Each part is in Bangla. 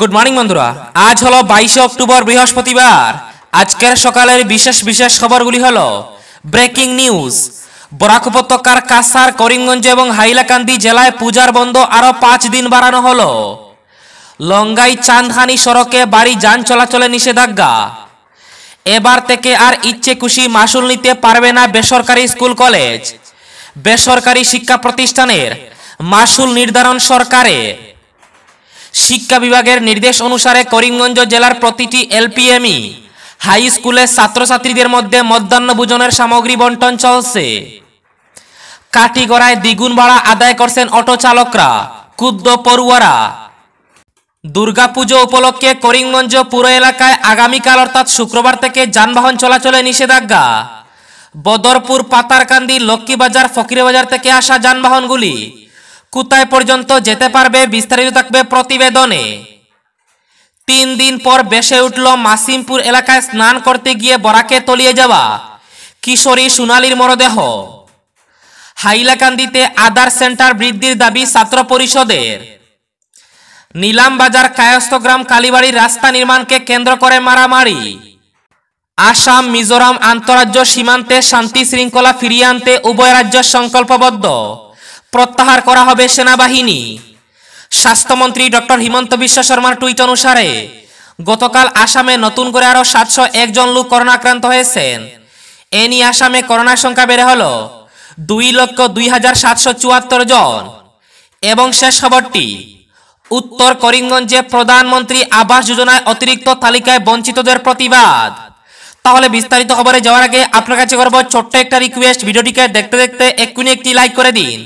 গুড মর্নিং বন্ধুরা আজ হলো বাইশে অক্টোবর বৃহস্পতিবার আজকের সকালের বিশেষ বিশেষ খবরগুলি হল ব্রেকিং নিউজ বরাক উপত্যকার কাসার করিমগঞ্জ এবং হাইলাকান্দি জেলায় পূজার বন্ধ আরও পাঁচ দিন বাড়ানো হলো লঙ্গাই চান্দহানি সড়কে বাড়ি যান চলাচলে নিষেধাজ্ঞা এবার থেকে আর ইচ্ছে খুশি মাসুল নিতে পারবে না বেসরকারি স্কুল কলেজ বেসরকারি শিক্ষা প্রতিষ্ঠানের মাসুল নির্ধারণ সরকারে শিক্ষা বিভাগের নির্দেশ অনুসারে করিমগঞ্জ জেলার প্রতিটি এলপিএমই হাই স্কুলে ছাত্রছাত্রীদের মধ্যে মধ্যাহ্ন ভোজনের সামগ্রী বন্টন চলছে কাটিগড়ায় দ্বিগুণ ভাড়া আদায় করছেন অটো চালকরা ক্ষুদ্র পড়ুয়ারা দুর্গাপুজো উপলক্ষে করিমগঞ্জ পুরো এলাকায় আগামীকাল অর্থাৎ শুক্রবার থেকে যানবাহন চলাচলে নিষেধাজ্ঞা বদরপুর পাতারকান্দি লক্ষ্মীবাজার ফকিরবাজার থেকে আসা যানবাহনগুলি কোথায় পর্যন্ত যেতে পারবে বিস্তারিত থাকবে প্রতিবেদনে তিন দিন পর বেসে উঠল মাসিমপুর এলাকায় স্নান করতে গিয়ে বরাকে তলিয়ে যাওয়া কিশোরী সোনালীর মরদেহ হাইলাকান্দিতে আধার সেন্টার বৃদ্ধির দাবি ছাত্র পরিষদের নিলাম বাজার কায়স্থগ্রাম কালীবাড়ির রাস্তা নির্মাণকে কেন্দ্র করে মারামারি আসাম মিজোরাম আন্তরাজ্য সীমান্তে শান্তি শৃঙ্খলা ফিরিয়ে আনতে উভয় রাজ্য সংকল্পবদ্ধ প্রত্যাহার করা হবে সেনাবাহিনী স্বাস্থ্যমন্ত্রী ডক্টর হিমন্ত বিশ্ব শর্মার টুইট অনুসারে গতকাল আসামে নতুন করে আরও সাতশো একজন লোক করোনাক্রান্ত হয়েছেন এ নিয়ে আসামে করোনার সংখ্যা বেড়ে হল দুই লক্ষ দুই হাজার সাতশো চুয়াত্তর জন এবং শেষ খবরটি উত্তর করিমগঞ্জে প্রধানমন্ত্রী আবাস যোজনায় অতিরিক্ত তালিকায় বঞ্চিতদের প্রতিবাদ তাহলে বিস্তারিত খবরে যাওয়ার আগে আপনার কাছে করবো ছোট্ট একটা রিকোয়েস্ট ভিডিওটিকে দেখতে দেখতে এক্ষুনি একটি লাইক করে দিন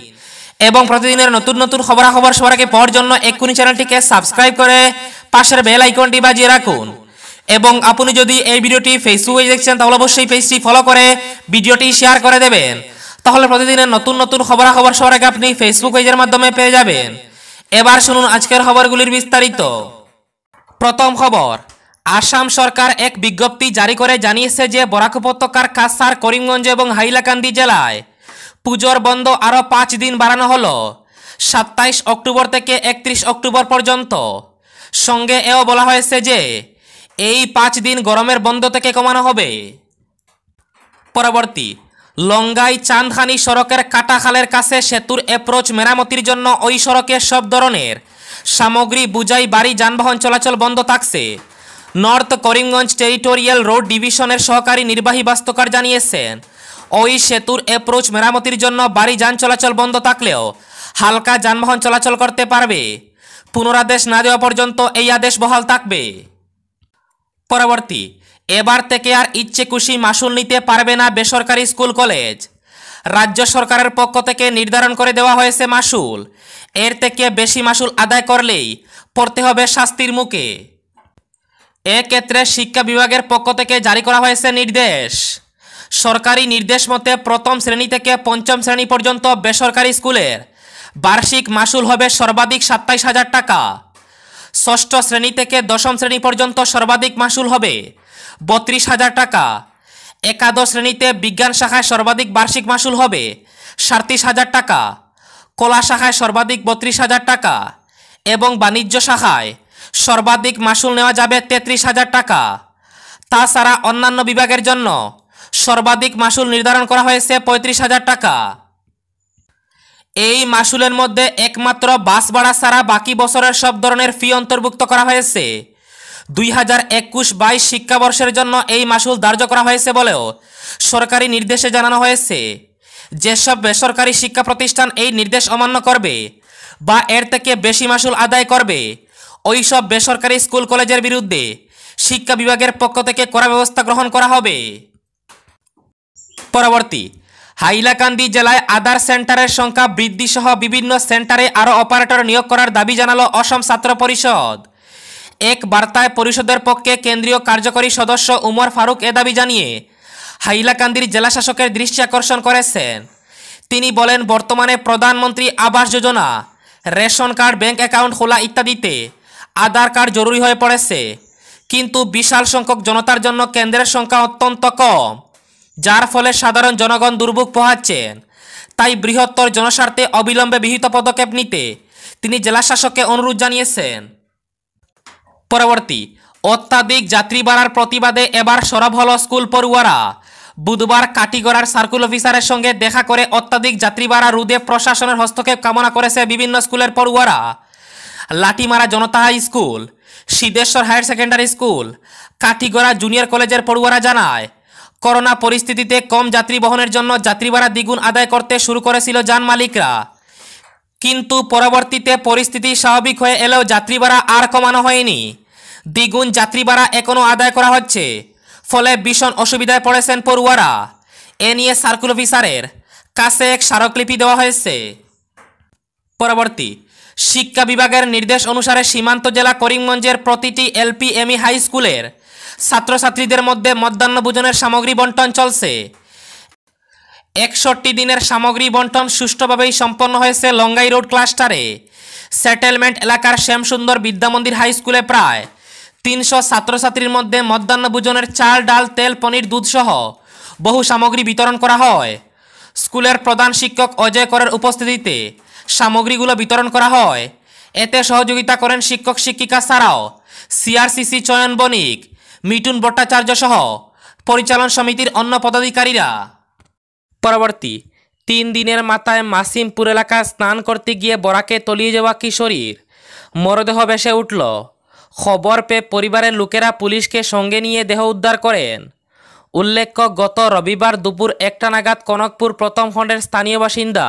এবং প্রতিদিনের নতুন নতুন খবরাখবর সবার আগে পাওয়ার জন্য এক্ষুনি চ্যানেলটিকে সাবস্ক্রাইব করে পাশের বেল আইকনটি বাজিয়ে রাখুন এবং আপনি যদি এই ভিডিওটি ফেসবুকে দেখছেন তাহলে অবশ্যই পেজটি ফলো করে ভিডিওটি শেয়ার করে দেবেন তাহলে প্রতিদিনের নতুন নতুন খবরাখবর সবার আগে আপনি ফেসবুক পেজের মাধ্যমে পেয়ে যাবেন এবার শুনুন আজকের খবরগুলির বিস্তারিত প্রথম খবর আসাম সরকার এক বিজ্ঞপ্তি জারি করে জানিয়েছে যে বরাক উপত্যকার কাসার করিমগঞ্জ এবং হাইলাকান্দি জেলায় পুজোর বন্ধ আরও পাঁচ দিন বাড়ানো হলো সাতাইশ অক্টোবর থেকে একত্রিশ অক্টোবর পর্যন্ত সঙ্গে এও বলা হয়েছে যে এই পাঁচ দিন গরমের বন্ধ থেকে কমানো হবে পরবর্তী লঙ্গাই চান্দখানি সড়কের কাটাখালের কাছে সেতুর অ্যাপ্রোচ মেরামতির জন্য ওই সড়কে সব ধরনের সামগ্রী বুঝাই বাড়ি যানবাহন চলাচল বন্ধ থাকছে নর্থ করিমগঞ্জ টেরিটোরিয়াল রোড ডিভিশনের সহকারী নির্বাহী বাস্তকার জানিয়েছেন ওই সেতুর অ্যাপ্রোচ মেরামতির জন্য বাড়ি যান চলাচল বন্ধ থাকলেও হালকা যানবাহন চলাচল করতে পারবে পুনরাদেশ না দেওয়া পর্যন্ত এই আদেশ বহাল থাকবে পরবর্তী এবার থেকে আর ইচ্ছে খুশি মাসুল নিতে পারবে না বেসরকারি স্কুল কলেজ রাজ্য সরকারের পক্ষ থেকে নির্ধারণ করে দেওয়া হয়েছে মাসুল এর থেকে বেশি মাসুল আদায় করলেই পড়তে হবে শাস্তির মুখে এক্ষেত্রে শিক্ষা বিভাগের পক্ষ থেকে জারি করা হয়েছে নির্দেশ সরকারি নির্দেশ মতে প্রথম শ্রেণী থেকে পঞ্চম শ্রেণী পর্যন্ত বেসরকারি স্কুলের বার্ষিক মাসুল হবে সর্বাধিক সাতাইশ হাজার টাকা ষষ্ঠ শ্রেণী থেকে দশম শ্রেণী পর্যন্ত সর্বাধিক মাসুল হবে বত্রিশ হাজার টাকা একাদশ শ্রেণীতে বিজ্ঞান শাখায় সর্বাধিক বার্ষিক মাসুল হবে সাঁত্রিশ হাজার টাকা কলা শাখায় সর্বাধিক বত্রিশ হাজার টাকা এবং বাণিজ্য শাখায় সর্বাধিক মাসুল নেওয়া যাবে তেত্রিশ হাজার টাকা তাছাড়া অন্যান্য বিভাগের জন্য সর্বাধিক মাসুল নির্ধারণ করা হয়েছে পঁয়ত্রিশ হাজার টাকা এই মাসুলের মধ্যে একমাত্র বাস ভাড়া ছাড়া বাকি বছরের সব ধরনের ফি অন্তর্ভুক্ত করা হয়েছে দুই হাজার একুশ বাইশ শিক্ষাবর্ষের জন্য এই মাসুল ধার্য করা হয়েছে বলেও সরকারি নির্দেশে জানানো হয়েছে যেসব বেসরকারি শিক্ষা প্রতিষ্ঠান এই নির্দেশ অমান্য করবে বা এর থেকে বেশি মাসুল আদায় করবে ওই সব বেসরকারি স্কুল কলেজের বিরুদ্ধে শিক্ষা বিভাগের পক্ষ থেকে করা ব্যবস্থা গ্রহণ করা হবে পরবর্তী হাইলাকান্দি জেলায় আধার সেন্টারের সংখ্যা বৃদ্ধিসহ বিভিন্ন সেন্টারে আরও অপারেটর নিয়োগ করার দাবি জানালো অসম ছাত্র পরিষদ এক বার্তায় পরিষদের পক্ষে কেন্দ্রীয় কার্যকরী সদস্য উমর ফারুক এ দাবি জানিয়ে হাইলাকান্দির জেলাশাসকের দৃষ্টি আকর্ষণ করেছেন তিনি বলেন বর্তমানে প্রধানমন্ত্রী আবাস যোজনা রেশন কার্ড ব্যাংক অ্যাকাউন্ট খোলা ইত্যাদিতে আধার কার্ড জরুরি হয়ে পড়েছে কিন্তু বিশাল সংখ্যক জনতার জন্য কেন্দ্রের সংখ্যা অত্যন্ত কম যার ফলে সাধারণ জনগণ দুর্ভোগ পোহাচ্ছেন তাই বৃহত্তর জনস্বার্থে অবিলম্বে বিহিত পদক্ষেপ নিতে তিনি জেলাশাসককে অনুরোধ জানিয়েছেন পরবর্তী অত্যাধিক যাত্রী বাড়ার প্রতিবাদে এবার সরব হল স্কুল পড়ুয়ারা বুধবার কাটিগড়ার সার্কুল অফিসারের সঙ্গে দেখা করে অত্যাধিক যাত্রী বাড়া রুদে প্রশাসনের হস্তক্ষেপ কামনা করেছে বিভিন্ন স্কুলের পড়ুয়ারা Latimara Janata high school Siddheshwar higher secondary school Katigorah junior কলেজের পড়ুয়ারা জানায় করোনা পরিস্থিতিতে কম যাত্রী বহনের জন্য যাত্রী ভাড়া দ্বিগুণ আদায় করতে শুরু করেছিল যান মালিকরা কিন্তু পরবর্তীতে পরিস্থিতি স্বাভাবিক হয়ে এলেও যাত্রী ভাড়া আর কমানো হয়নি দ্বিগুণ যাত্রী ভাড়া এখনও আদায় করা হচ্ছে ফলে ভীষণ অসুবিধায় পড়েছেন পড়ুয়ারা এ নিয়ে সার্কুল অফিসারের কাছে এক স্মারকলিপি দেওয়া হয়েছে পরবর্তী শিক্ষা বিভাগের নির্দেশ অনুসারে সীমান্ত জেলা করিমগঞ্জের প্রতিটি এলপিএমই হাই স্কুলের ছাত্রছাত্রীদের মধ্যে মধ্যাহ্ন ভোজনের সামগ্রী বন্টন চলছে একষট্টি দিনের সামগ্রী বন্টন সুষ্ঠুভাবেই সম্পন্ন হয়েছে লঙ্গাই রোড ক্লাস্টারে সেটেলমেন্ট এলাকার শ্যামসুন্দর বিদ্যামন্দির হাই স্কুলে প্রায় তিনশো ছাত্রছাত্রীর মধ্যে মধ্যাহ্ন ভোজনের চাল ডাল তেল পনির দুধসহ বহু সামগ্রী বিতরণ করা হয় স্কুলের প্রধান শিক্ষক অজয় করের উপস্থিতিতে সামগ্রীগুলো বিতরণ করা হয় এতে সহযোগিতা করেন শিক্ষক শিক্ষিকা ছাড়াও সিআরসিসি চয়ন বণিক মিটুন ভট্টাচার্য সহ পরিচালন সমিতির অন্য পদাধিকারীরা পরবর্তী তিন দিনের মাথায় মাসিমপুর এলাকা স্নান করতে গিয়ে বরাকে তলিয়ে যাওয়া কিশোরীর মরদেহ ভেসে উঠল খবর পেয়ে পরিবারের লোকেরা পুলিশকে সঙ্গে নিয়ে দেহ উদ্ধার করেন উল্লেখ্য গত রবিবার দুপুর একটা নাগাদ কনকপুর প্রথম খণ্ডের স্থানীয় বাসিন্দা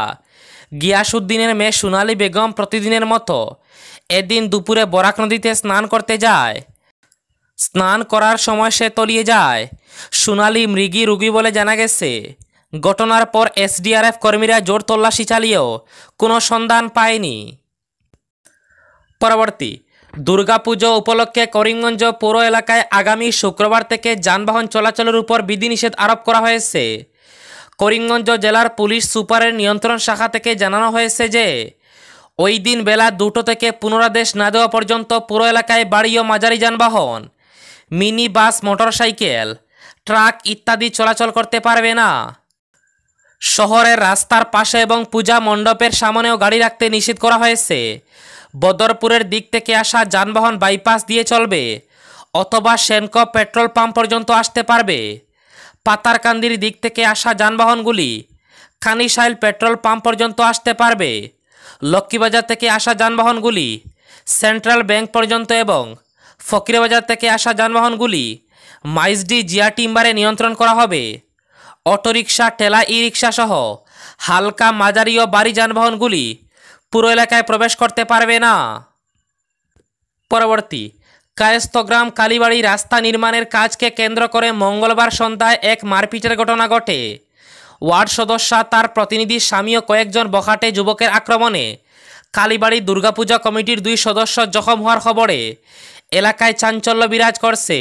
গিয়াসুদ্দিনের মেয়ে সোনালী বেগম প্রতিদিনের মতো এদিন দুপুরে বরাক নদীতে স্নান করতে যায় স্নান করার সময় সে তলিয়ে যায় সোনালি মৃগী রুগী বলে জানা গেছে ঘটনার পর এসডিআরএফ কর্মীরা জোর তল্লাশি চালিয়েও কোনো সন্ধান পায়নি পরবর্তী দুর্গাপুজো উপলক্ষে করিমগঞ্জ পৌর এলাকায় আগামী শুক্রবার থেকে যানবাহন চলাচলের উপর বিধিনিষেধ আরোপ করা হয়েছে করিমগঞ্জ জেলার পুলিশ সুপারের নিয়ন্ত্রণ শাখা থেকে জানানো হয়েছে যে ওই দিন বেলা দুটো থেকে পুনরাদেশ না দেওয়া পর্যন্ত পুরো এলাকায় বাড়ি ও মাঝারি যানবাহন মিনি বাস মোটরসাইকেল ট্রাক ইত্যাদি চলাচল করতে পারবে না শহরের রাস্তার পাশে এবং পূজা মণ্ডপের সামনেও গাড়ি রাখতে নিষেধ করা হয়েছে বদরপুরের দিক থেকে আসা যানবাহন বাইপাস দিয়ে চলবে অথবা সেনক পেট্রোল পাম্প পর্যন্ত আসতে পারবে পাতারকান্দির দিক থেকে আসা যানবাহনগুলি খানিসাইল পেট্রোল পাম্প পর্যন্ত আসতে পারবে লক্ষ্মীবাজার থেকে আসা যানবাহনগুলি সেন্ট্রাল ব্যাংক পর্যন্ত এবং ফকিরবাজার থেকে আসা যানবাহনগুলি মাইজডি জিয়া টিম্বারে নিয়ন্ত্রণ করা হবে অটোরিকশা টেলা ই রিক্সা সহ হালকা মাজারীয় ও বাড়ি যানবাহনগুলি পুরো এলাকায় প্রবেশ করতে পারবে না পরবর্তী কায়স্তগ্রাম কালীবাড়ি রাস্তা নির্মাণের কাজকে কেন্দ্র করে মঙ্গলবার সন্ধ্যায় এক মারপিটের ঘটনা ঘটে ওয়ার্ড সদস্যা তার প্রতিনিধি স্বামী ও কয়েকজন বখাটে যুবকের আক্রমণে কালীবাড়ি দুর্গাপূজা কমিটির দুই সদস্য জখম হওয়ার খবরে এলাকায় চাঞ্চল্য বিরাজ করছে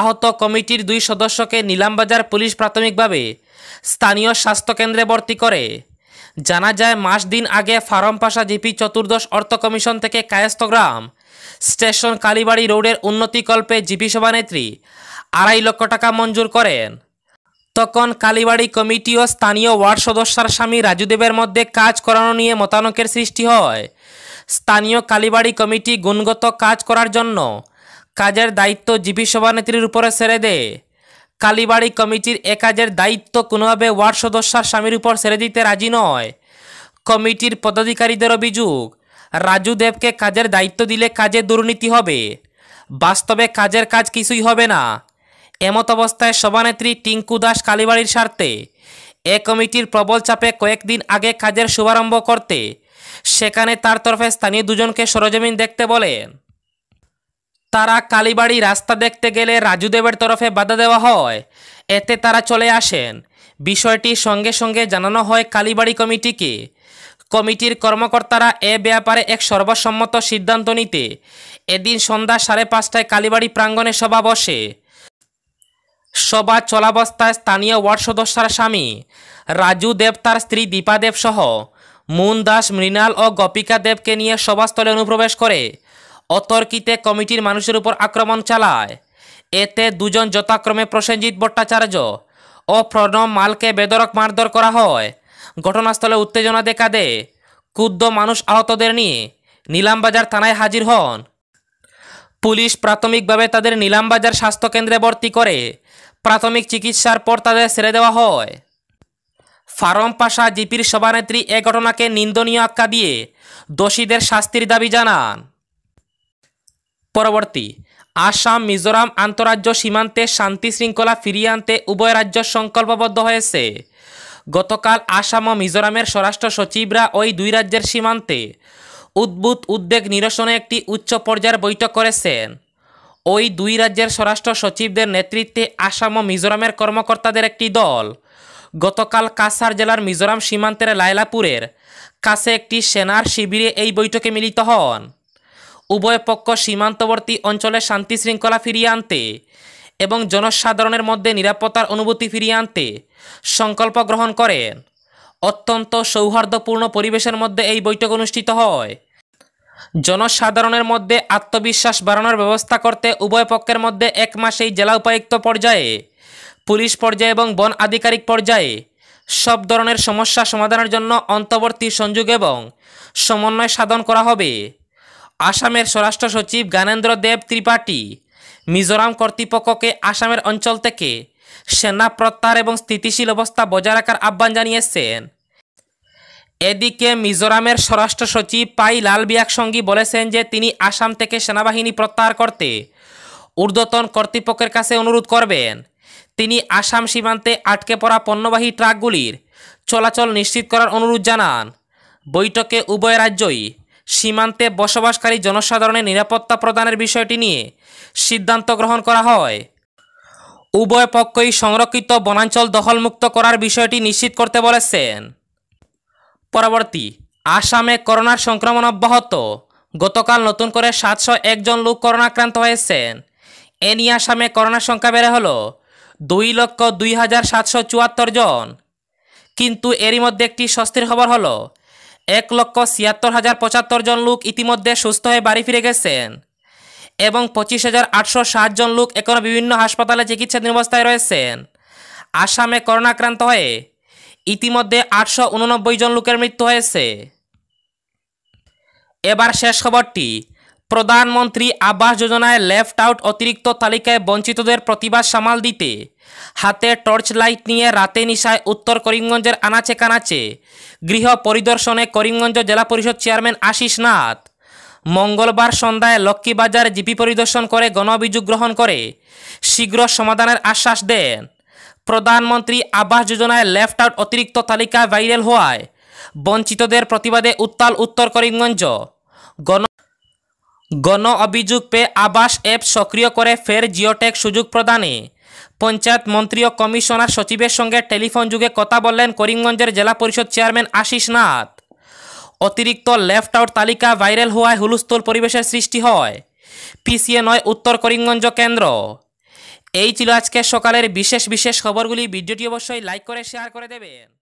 আহত কমিটির দুই সদস্যকে নিলামবাজার পুলিশ প্রাথমিকভাবে স্থানীয় স্বাস্থ্যকেন্দ্রে ভর্তি করে জানা যায় মাস দিন আগে ফারমপাশা জিপি চতুর্দশ অর্থ কমিশন থেকে কায়স্থগ্রাম স্টেশন কালীবাড়ি রোডের উন্নতিকল্পে জিপি সভানেত্রী আড়াই লক্ষ টাকা মঞ্জুর করেন তখন কালীবাড়ি কমিটি ও স্থানীয় ওয়ার্ড সদস্যার স্বামী রাজুদেবের মধ্যে কাজ করানো নিয়ে মতানকের সৃষ্টি হয় স্থানীয় কালীবাড়ি কমিটি গুণগত কাজ করার জন্য কাজের দায়িত্ব জিপি সভানেত্রীর উপরে ছেড়ে দেয় কালীবাড়ি কমিটির এ কাজের দায়িত্ব কোনোভাবে ওয়ার্ড সদস্যার স্বামীর উপর ছেড়ে দিতে রাজি নয় কমিটির পদাধিকারীদের অভিযোগ রাজু দেবকে কাজের দায়িত্ব দিলে কাজে দুর্নীতি হবে বাস্তবে কাজের কাজ কিছুই হবে না এমত অবস্থায় সভানেত্রী টিঙ্কু দাস কালীবাড়ির স্বার্থে এ কমিটির প্রবল চাপে কয়েকদিন আগে কাজের শুভারম্ভ করতে সেখানে তার তরফে স্থানীয় দুজনকে সরজমিন দেখতে বলেন তারা কালীবাড়ি রাস্তা দেখতে গেলে রাজুদেবের তরফে বাধা দেওয়া হয় এতে তারা চলে আসেন বিষয়টি সঙ্গে সঙ্গে জানানো হয় কালীবাড়ি কমিটিকে কমিটির কর্মকর্তারা এ ব্যাপারে এক সর্বসম্মত সিদ্ধান্ত নিতে এদিন সন্ধ্যা সাড়ে পাঁচটায় কালীবাড়ি প্রাঙ্গণে সভা বসে সভা চলাবস্থায় স্থানীয় ওয়ার্ড সদস্যার স্বামী রাজু দেব তার স্ত্রী দীপা দেব সহ মুন দাস মৃণাল ও গপিকা দেবকে নিয়ে সভাস্থলে অনুপ্রবেশ করে অতর্কিতে কমিটির মানুষের উপর আক্রমণ চালায় এতে দুজন যথাক্রমে প্রসেনজিৎ ভট্টাচার্য ও প্রণব মালকে বেদরক মারধর করা হয় ঘটনাস্থলে উত্তেজনা দেখা দে ক্ষুদ্ধ মানুষ আহতদের নিয়ে নিলামবাজার থানায় হাজির হন পুলিশ প্রাথমিকভাবে তাদের নিলামবাজার স্বাস্থ্যকেন্দ্রে ভর্তি করে প্রাথমিক চিকিৎসার পর তাদের ছেড়ে দেওয়া হয় ফারম পাশা জিপির সভানেত্রী এ ঘটনাকে নিন্দনীয় আখ্যা দিয়ে দোষীদের শাস্তির দাবি জানান পরবর্তী আসাম মিজোরাম আন্তঃরাজ্য সীমান্তে শান্তি শৃঙ্খলা ফিরিয়ে আনতে উভয় রাজ্য সংকল্পবদ্ধ হয়েছে গতকাল আসাম ও মিজোরামের স্বরাষ্ট্র সচিবরা ওই দুই রাজ্যের সীমান্তে উদ্ভুত উদ্বেগ নিরসনে একটি উচ্চ পর্যায়ের বৈঠক করেছেন ওই দুই রাজ্যের স্বরাষ্ট্র সচিবদের নেতৃত্বে আসাম ও মিজোরামের কর্মকর্তাদের একটি দল গতকাল কাসার জেলার মিজোরাম সীমান্তের লায়লাপুরের কাছে একটি সেনার শিবিরে এই বৈঠকে মিলিত হন উভয় পক্ষ সীমান্তবর্তী অঞ্চলে শান্তি শৃঙ্খলা ফিরিয়ে আনতে এবং জনসাধারণের মধ্যে নিরাপত্তার অনুভূতি ফিরিয়ে আনতে সংকল্প গ্রহণ করেন অত্যন্ত সৌহার্দ্যপূর্ণ পরিবেশের মধ্যে এই বৈঠক অনুষ্ঠিত হয় জনসাধারণের মধ্যে আত্মবিশ্বাস বাড়ানোর ব্যবস্থা করতে উভয় পক্ষের মধ্যে এক মাসেই জেলা উপায়ুক্ত পর্যায়ে পুলিশ পর্যায়ে এবং বন আধিকারিক পর্যায়ে সব ধরনের সমস্যা সমাধানের জন্য অন্তর্বর্তী সংযোগ এবং সমন্বয় সাধন করা হবে আসামের স্বরাষ্ট্র সচিব জ্ঞানেন্দ্র দেব ত্রিপাঠী মিজোরাম কর্তৃপক্ষকে আসামের অঞ্চল থেকে সেনা প্রত্যাহার এবং স্থিতিশীল অবস্থা বজায় রাখার আহ্বান জানিয়েছেন এদিকে মিজোরামের স্বরাষ্ট্র সচিব পাই লাল বিয়াকসঙ্গী বলেছেন যে তিনি আসাম থেকে সেনাবাহিনী প্রত্যাহার করতে ঊর্ধ্বতন কর্তৃপক্ষের কাছে অনুরোধ করবেন তিনি আসাম সীমান্তে আটকে পড়া পণ্যবাহী ট্রাকগুলির চলাচল নিশ্চিত করার অনুরোধ জানান বৈঠকে উভয় রাজ্যই সীমান্তে বসবাসকারী জনসাধারণের নিরাপত্তা প্রদানের বিষয়টি নিয়ে সিদ্ধান্ত গ্রহণ করা হয় উভয় পক্ষই সংরক্ষিত বনাঞ্চল দখলমুক্ত করার বিষয়টি নিশ্চিত করতে বলেছেন পরবর্তী আসামে করোনার সংক্রমণ অব্যাহত গতকাল নতুন করে সাতশো একজন লোক করোনাক্রান্ত হয়েছেন এ নিয়ে আসামে করোনার সংখ্যা বেড়ে হলো দুই লক্ষ দুই হাজার সাতশো চুয়াত্তর জন কিন্তু এরই মধ্যে একটি স্বস্তির খবর হলো এক লক্ষ ছিয়াত্তর হাজার পঁচাত্তর জন লোক ইতিমধ্যে সুস্থ হয়ে বাড়ি ফিরে গেছেন এবং পঁচিশ হাজার আটশো ষাট জন লোক এখনও বিভিন্ন হাসপাতালে চিকিৎসাধীন অবস্থায় রয়েছেন আসামে করোনাক্রান্ত হয়ে ইতিমধ্যে আটশো উননব্বই জন লোকের মৃত্যু হয়েছে এবার শেষ খবরটি প্রধানমন্ত্রী আবাস যোজনায় লেফট আউট অতিরিক্ত তালিকায় বঞ্চিতদের প্রতিবাদ সামাল দিতে হাতে টর্চ লাইট নিয়ে রাতে নিশায় উত্তর করিমগঞ্জের আনাচে কানাচে গৃহ পরিদর্শনে করিমগঞ্জ জেলা পরিষদ চেয়ারম্যান আশিস নাথ মঙ্গলবার সন্ধ্যায় লক্ষ্মীবাজার জিপি পরিদর্শন করে গণ অভিযোগ গ্রহণ করে শীঘ্র সমাধানের আশ্বাস দেন প্রধানমন্ত্রী আবাস যোজনায় লেফট আউট অতিরিক্ত তালিকা ভাইরাল হওয়ায় বঞ্চিতদের প্রতিবাদে উত্তাল উত্তর করিমগঞ্জ গণ গণ অভিযোগ পে আবাস অ্যাপ সক্রিয় করে ফের জিওটেক সুযোগ প্রদানে পঞ্চায়েত মন্ত্রী ও কমিশনার সচিবের সঙ্গে টেলিফোন যুগে কথা বললেন করিমগঞ্জের জেলা পরিষদ চেয়ারম্যান আশিস নাথ অতিরিক্ত লেফট আউট তালিকা ভাইরাল হওয়ায় হুলস্থুল পরিবেশের সৃষ্টি হয় পিসিএ নয় উত্তর করিমগঞ্জ কেন্দ্র এই ছিল আজকে সকালের বিশেষ বিশেষ খবরগুলি ভিডিওটি অবশ্যই লাইক করে শেয়ার করে দেবেন